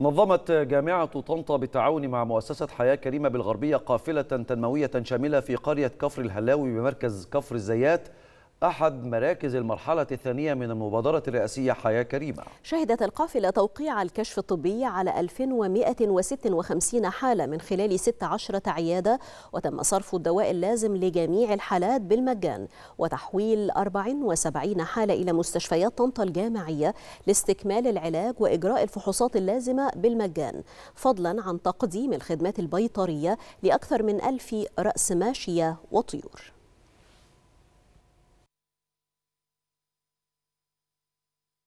نظمت جامعة طنطا بالتعاون مع مؤسسة حياة كريمة بالغربية قافلة تنموية شاملة في قرية كفر الهلاوي بمركز كفر الزيات أحد مراكز المرحلة الثانية من المبادرة الرئاسية حياة كريمة شهدت القافلة توقيع الكشف الطبي على 1156 حالة من خلال 16 عيادة وتم صرف الدواء اللازم لجميع الحالات بالمجان وتحويل 74 حالة إلى مستشفيات طنطا الجامعية لاستكمال العلاج وإجراء الفحوصات اللازمة بالمجان فضلا عن تقديم الخدمات البيطرية لأكثر من 1000 رأس ماشية وطيور